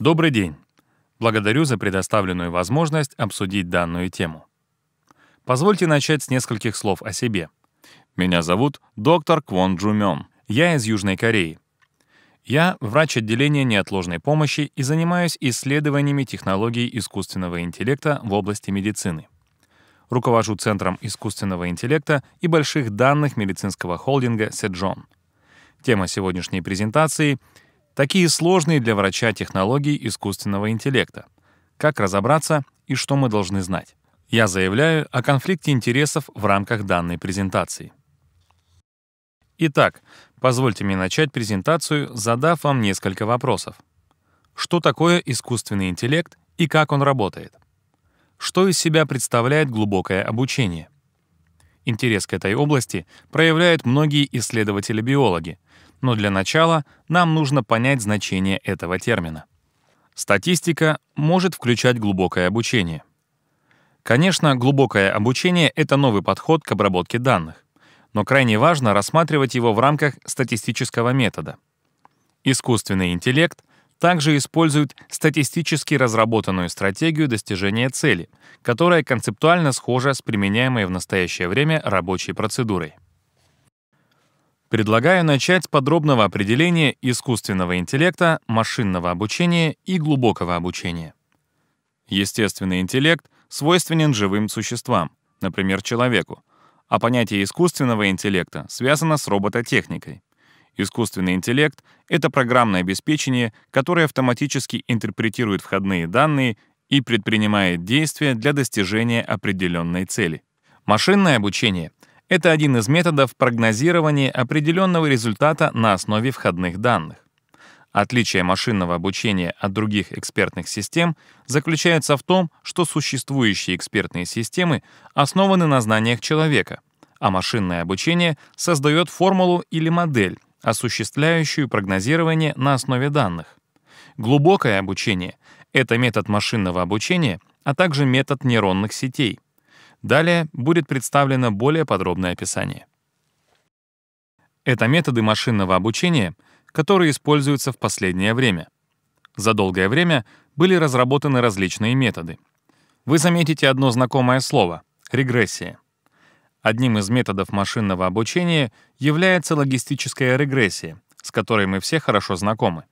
Добрый день. Благодарю за предоставленную возможность обсудить данную тему. Позвольте начать с нескольких слов о себе. Меня зовут доктор Квон Джумён. Я из Южной Кореи. Я врач отделения неотложной помощи и занимаюсь исследованиями технологий искусственного интеллекта в области медицины. Руковожу Центром искусственного интеллекта и больших данных медицинского холдинга «Седжон». Тема сегодняшней презентации — Такие сложные для врача технологии искусственного интеллекта. Как разобраться и что мы должны знать? Я заявляю о конфликте интересов в рамках данной презентации. Итак, позвольте мне начать презентацию, задав вам несколько вопросов. Что такое искусственный интеллект и как он работает? Что из себя представляет глубокое обучение? Интерес к этой области проявляют многие исследователи-биологи, но для начала нам нужно понять значение этого термина. Статистика может включать глубокое обучение. Конечно, глубокое обучение — это новый подход к обработке данных, но крайне важно рассматривать его в рамках статистического метода. Искусственный интеллект также использует статистически разработанную стратегию достижения цели, которая концептуально схожа с применяемой в настоящее время рабочей процедурой. Предлагаю начать с подробного определения искусственного интеллекта, машинного обучения и глубокого обучения. Естественный интеллект свойственен живым существам, например, человеку, а понятие искусственного интеллекта связано с робототехникой. Искусственный интеллект — это программное обеспечение, которое автоматически интерпретирует входные данные и предпринимает действия для достижения определенной цели. Машинное обучение — это один из методов прогнозирования определенного результата на основе входных данных. Отличие машинного обучения от других экспертных систем заключается в том, что существующие экспертные системы основаны на знаниях человека, а машинное обучение создает формулу или модель, осуществляющую прогнозирование на основе данных. Глубокое обучение — это метод машинного обучения, а также метод нейронных сетей — Далее будет представлено более подробное описание. Это методы машинного обучения, которые используются в последнее время. За долгое время были разработаны различные методы. Вы заметите одно знакомое слово — регрессия. Одним из методов машинного обучения является логистическая регрессия, с которой мы все хорошо знакомы.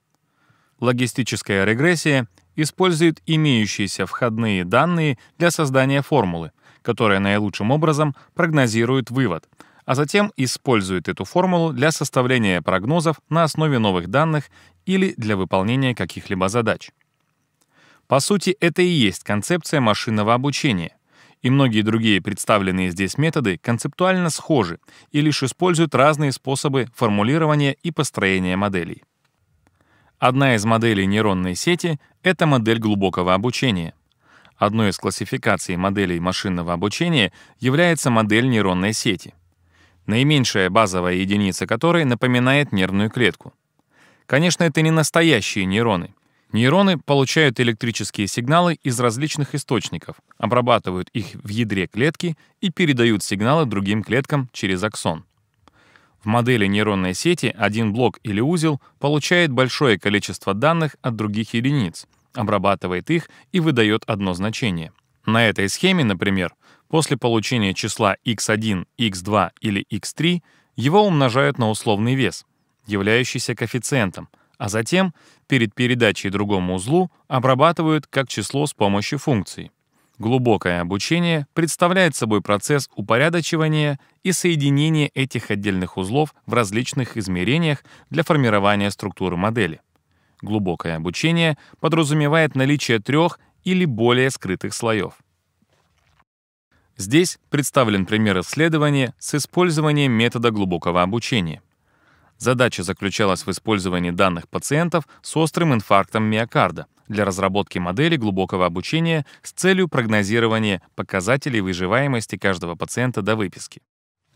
Логистическая регрессия использует имеющиеся входные данные для создания формулы — которая наилучшим образом прогнозирует вывод, а затем использует эту формулу для составления прогнозов на основе новых данных или для выполнения каких-либо задач. По сути, это и есть концепция машинного обучения, и многие другие представленные здесь методы концептуально схожи и лишь используют разные способы формулирования и построения моделей. Одна из моделей нейронной сети — это модель глубокого обучения — Одной из классификаций моделей машинного обучения является модель нейронной сети, наименьшая базовая единица которой напоминает нервную клетку. Конечно, это не настоящие нейроны. Нейроны получают электрические сигналы из различных источников, обрабатывают их в ядре клетки и передают сигналы другим клеткам через аксон. В модели нейронной сети один блок или узел получает большое количество данных от других единиц, обрабатывает их и выдает одно значение. На этой схеме, например, после получения числа x1, x2 или x3 его умножают на условный вес, являющийся коэффициентом, а затем перед передачей другому узлу обрабатывают как число с помощью функции. Глубокое обучение представляет собой процесс упорядочивания и соединения этих отдельных узлов в различных измерениях для формирования структуры модели. Глубокое обучение подразумевает наличие трех или более скрытых слоев. Здесь представлен пример исследования с использованием метода глубокого обучения. Задача заключалась в использовании данных пациентов с острым инфарктом миокарда для разработки модели глубокого обучения с целью прогнозирования показателей выживаемости каждого пациента до выписки.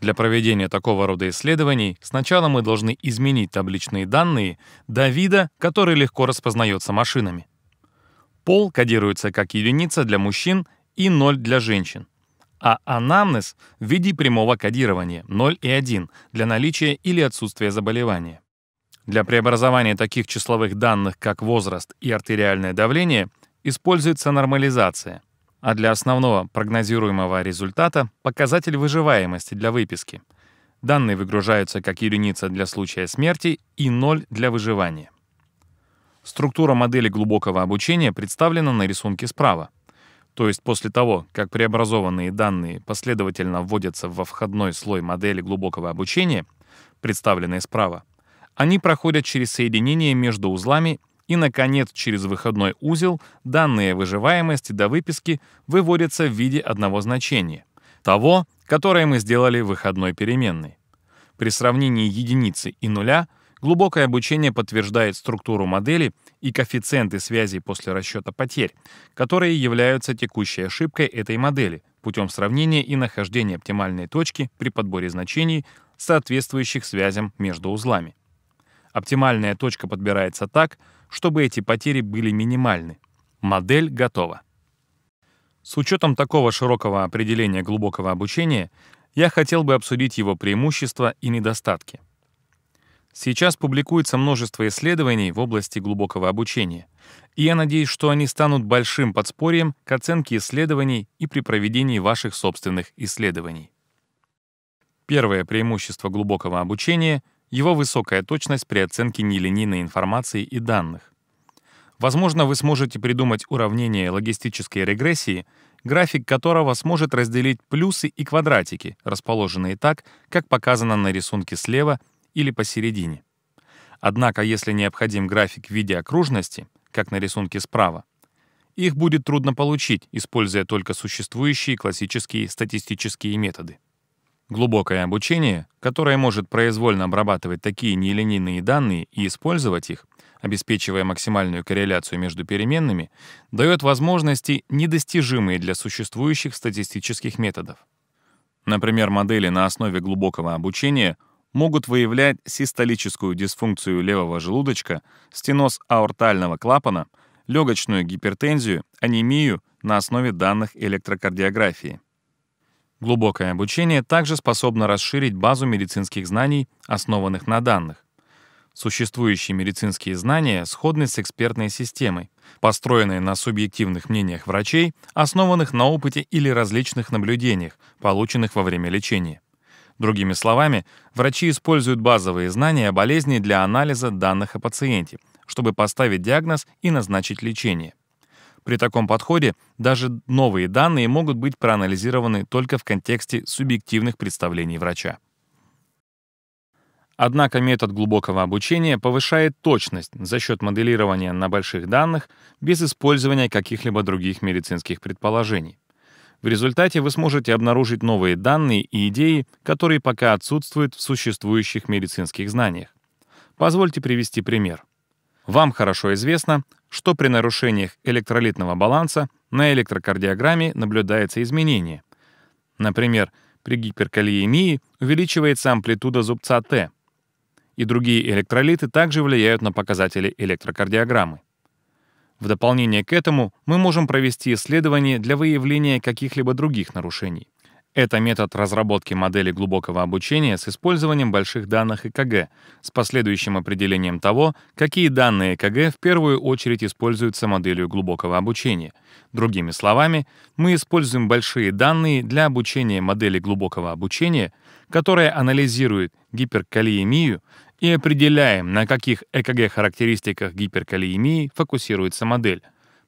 Для проведения такого рода исследований сначала мы должны изменить табличные данные до вида, который легко распознается машинами. Пол кодируется как единица для мужчин и 0 для женщин, а анамнез в виде прямого кодирования 0 и 1 для наличия или отсутствия заболевания. Для преобразования таких числовых данных, как возраст и артериальное давление, используется нормализация — а для основного прогнозируемого результата — показатель выживаемости для выписки. Данные выгружаются как единица для случая смерти и ноль для выживания. Структура модели глубокого обучения представлена на рисунке справа. То есть после того, как преобразованные данные последовательно вводятся во входной слой модели глубокого обучения, представленной справа, они проходят через соединение между узлами и, наконец, через выходной узел данные выживаемости до выписки выводятся в виде одного значения, того, которое мы сделали выходной переменной. При сравнении единицы и нуля глубокое обучение подтверждает структуру модели и коэффициенты связи после расчета потерь, которые являются текущей ошибкой этой модели путем сравнения и нахождения оптимальной точки при подборе значений, соответствующих связям между узлами. Оптимальная точка подбирается так, чтобы эти потери были минимальны. Модель готова. С учетом такого широкого определения глубокого обучения, я хотел бы обсудить его преимущества и недостатки. Сейчас публикуется множество исследований в области глубокого обучения, и я надеюсь, что они станут большим подспорьем к оценке исследований и при проведении ваших собственных исследований. Первое преимущество глубокого обучения его высокая точность при оценке нелинейной информации и данных. Возможно, вы сможете придумать уравнение логистической регрессии, график которого сможет разделить плюсы и квадратики, расположенные так, как показано на рисунке слева или посередине. Однако, если необходим график в виде окружности, как на рисунке справа, их будет трудно получить, используя только существующие классические статистические методы. Глубокое обучение, которое может произвольно обрабатывать такие нелинейные данные и использовать их, обеспечивая максимальную корреляцию между переменными, дает возможности, недостижимые для существующих статистических методов. Например, модели на основе глубокого обучения могут выявлять систолическую дисфункцию левого желудочка, стеноз аортального клапана, легочную гипертензию, анемию на основе данных электрокардиографии. Глубокое обучение также способно расширить базу медицинских знаний, основанных на данных. Существующие медицинские знания сходны с экспертной системой, построенной на субъективных мнениях врачей, основанных на опыте или различных наблюдениях, полученных во время лечения. Другими словами, врачи используют базовые знания о болезни для анализа данных о пациенте, чтобы поставить диагноз и назначить лечение. При таком подходе даже новые данные могут быть проанализированы только в контексте субъективных представлений врача. Однако метод глубокого обучения повышает точность за счет моделирования на больших данных без использования каких-либо других медицинских предположений. В результате вы сможете обнаружить новые данные и идеи, которые пока отсутствуют в существующих медицинских знаниях. Позвольте привести пример. Вам хорошо известно, что при нарушениях электролитного баланса на электрокардиограмме наблюдается изменение. Например, при гиперкалиемии увеличивается амплитуда зубца Т, и другие электролиты также влияют на показатели электрокардиограммы. В дополнение к этому мы можем провести исследование для выявления каких-либо других нарушений — это метод разработки модели глубокого обучения с использованием больших данных ЭКГ, с последующим определением того, какие данные ЭКГ в первую очередь используются моделью глубокого обучения. Другими словами, мы используем большие данные для обучения модели глубокого обучения, которая анализирует гиперкалиемию и определяем, на каких ЭКГ-характеристиках гиперкалиемии фокусируется модель.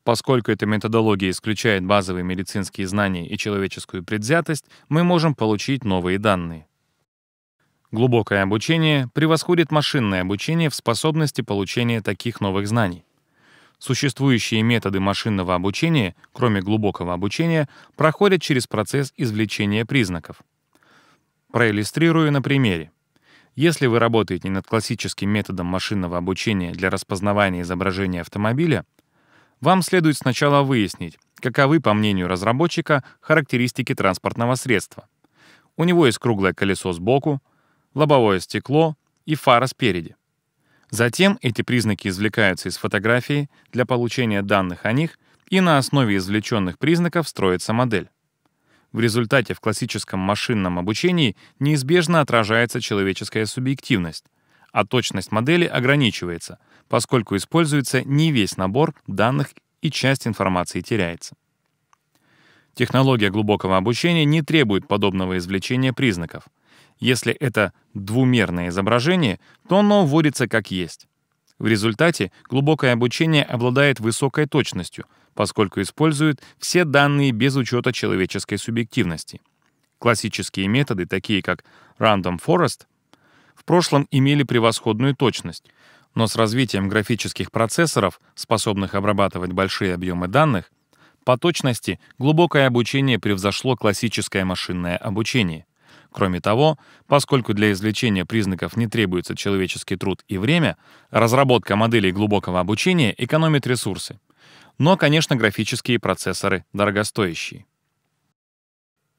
Поскольку эта методология исключает базовые медицинские знания и человеческую предвзятость, мы можем получить новые данные. Глубокое обучение превосходит машинное обучение в способности получения таких новых знаний. Существующие методы машинного обучения, кроме глубокого обучения, проходят через процесс извлечения признаков. Проиллюстрирую на примере. Если вы работаете над классическим методом машинного обучения для распознавания изображения автомобиля — вам следует сначала выяснить, каковы, по мнению разработчика, характеристики транспортного средства. У него есть круглое колесо сбоку, лобовое стекло и фара спереди. Затем эти признаки извлекаются из фотографии для получения данных о них, и на основе извлеченных признаков строится модель. В результате в классическом машинном обучении неизбежно отражается человеческая субъективность, а точность модели ограничивается, поскольку используется не весь набор данных и часть информации теряется. Технология глубокого обучения не требует подобного извлечения признаков. Если это двумерное изображение, то оно вводится как есть. В результате глубокое обучение обладает высокой точностью, поскольку использует все данные без учета человеческой субъективности. Классические методы, такие как Random Forest, в прошлом имели превосходную точность, но с развитием графических процессоров, способных обрабатывать большие объемы данных, по точности глубокое обучение превзошло классическое машинное обучение. Кроме того, поскольку для извлечения признаков не требуется человеческий труд и время, разработка моделей глубокого обучения экономит ресурсы. Но, конечно, графические процессоры дорогостоящие.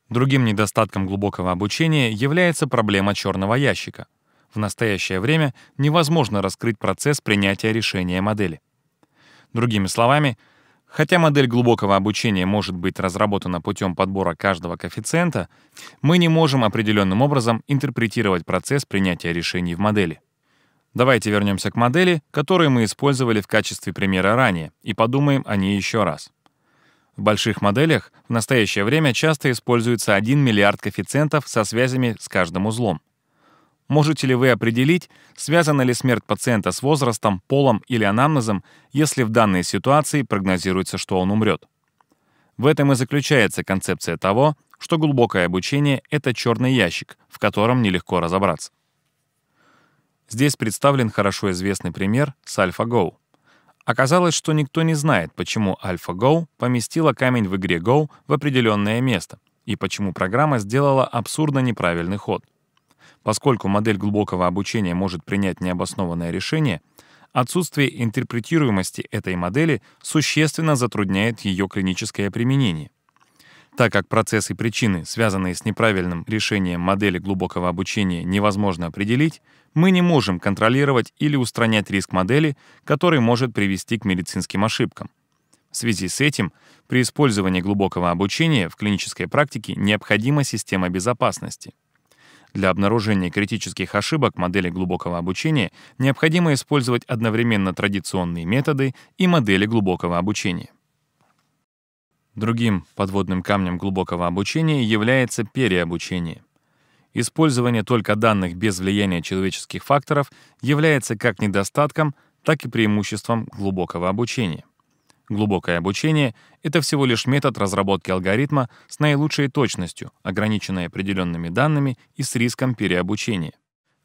Другим недостатком глубокого обучения является проблема черного ящика. В настоящее время невозможно раскрыть процесс принятия решения модели. Другими словами, хотя модель глубокого обучения может быть разработана путем подбора каждого коэффициента, мы не можем определенным образом интерпретировать процесс принятия решений в модели. Давайте вернемся к модели, которую мы использовали в качестве примера ранее, и подумаем о ней еще раз. В больших моделях в настоящее время часто используется 1 миллиард коэффициентов со связями с каждым узлом — Можете ли вы определить, связана ли смерть пациента с возрастом, полом или анамнезом, если в данной ситуации прогнозируется, что он умрет? В этом и заключается концепция того, что глубокое обучение — это черный ящик, в котором нелегко разобраться. Здесь представлен хорошо известный пример с AlphaGo. Оказалось, что никто не знает, почему AlphaGo поместила камень в игре Go в определенное место и почему программа сделала абсурдно неправильный ход. Поскольку модель глубокого обучения может принять необоснованное решение, отсутствие интерпретируемости этой модели существенно затрудняет ее клиническое применение. Так как процесс и причины, связанные с неправильным решением модели глубокого обучения, невозможно определить, мы не можем контролировать или устранять риск модели, который может привести к медицинским ошибкам. В связи с этим, при использовании глубокого обучения в клинической практике необходима система безопасности — для обнаружения критических ошибок модели глубокого обучения необходимо использовать одновременно традиционные методы и модели глубокого обучения. Другим подводным камнем глубокого обучения является переобучение. Использование только данных без влияния человеческих факторов является как недостатком, так и преимуществом глубокого обучения. Глубокое обучение — это всего лишь метод разработки алгоритма с наилучшей точностью, ограниченной определенными данными и с риском переобучения.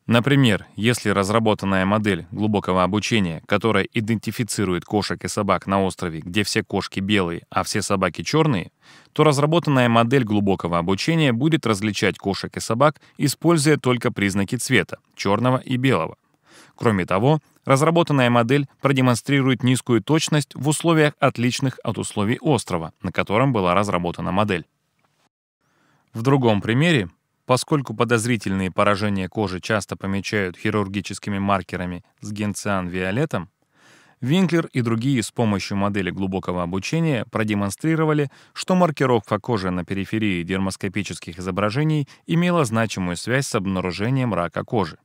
Например, если разработанная модель глубокого обучения, которая идентифицирует кошек и собак на острове, где все кошки белые, а все собаки черные, то разработанная модель глубокого обучения будет различать кошек и собак, используя только признаки цвета — черного и белого — Кроме того, разработанная модель продемонстрирует низкую точность в условиях, отличных от условий острова, на котором была разработана модель. В другом примере, поскольку подозрительные поражения кожи часто помечают хирургическими маркерами с генциан-виолетом, Винклер и другие с помощью модели глубокого обучения продемонстрировали, что маркировка кожи на периферии дермоскопических изображений имела значимую связь с обнаружением рака кожи.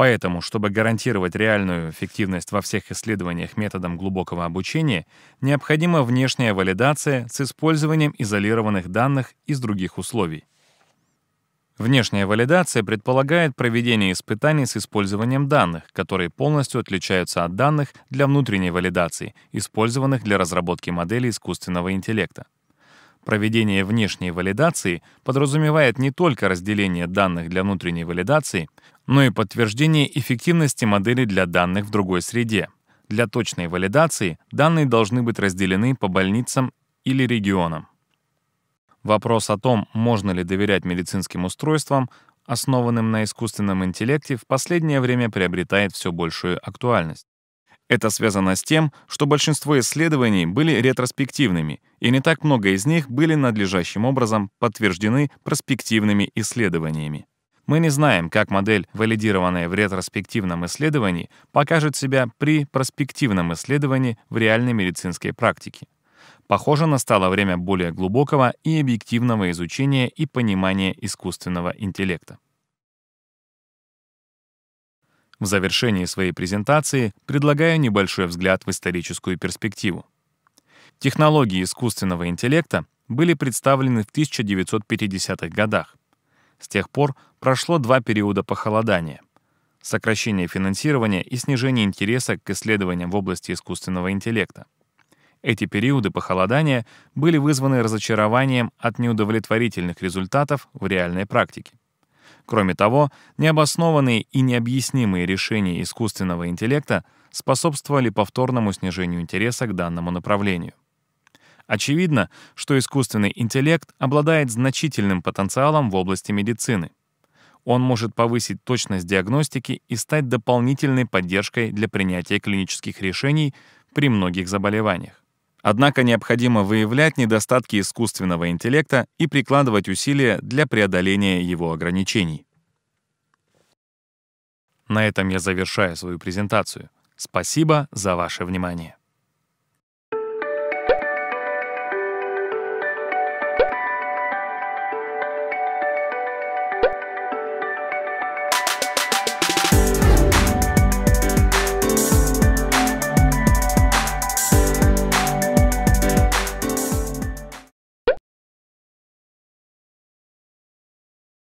Поэтому, чтобы гарантировать реальную эффективность во всех исследованиях методом глубокого обучения, необходима внешняя валидация с использованием изолированных данных из других условий. Внешняя валидация предполагает проведение испытаний с использованием данных, которые полностью отличаются от данных для внутренней валидации, использованных для разработки модели искусственного интеллекта. Проведение внешней валидации подразумевает не только разделение данных для внутренней валидации, но и подтверждение эффективности модели для данных в другой среде. Для точной валидации данные должны быть разделены по больницам или регионам. Вопрос о том, можно ли доверять медицинским устройствам, основанным на искусственном интеллекте, в последнее время приобретает все большую актуальность. Это связано с тем, что большинство исследований были ретроспективными, и не так много из них были надлежащим образом подтверждены проспективными исследованиями. Мы не знаем, как модель, валидированная в ретроспективном исследовании, покажет себя при проспективном исследовании в реальной медицинской практике. Похоже, настало время более глубокого и объективного изучения и понимания искусственного интеллекта. В завершении своей презентации предлагаю небольшой взгляд в историческую перспективу. Технологии искусственного интеллекта были представлены в 1950-х годах. С тех пор прошло два периода похолодания. Сокращение финансирования и снижение интереса к исследованиям в области искусственного интеллекта. Эти периоды похолодания были вызваны разочарованием от неудовлетворительных результатов в реальной практике. Кроме того, необоснованные и необъяснимые решения искусственного интеллекта способствовали повторному снижению интереса к данному направлению. Очевидно, что искусственный интеллект обладает значительным потенциалом в области медицины. Он может повысить точность диагностики и стать дополнительной поддержкой для принятия клинических решений при многих заболеваниях. Однако необходимо выявлять недостатки искусственного интеллекта и прикладывать усилия для преодоления его ограничений. На этом я завершаю свою презентацию. Спасибо за ваше внимание.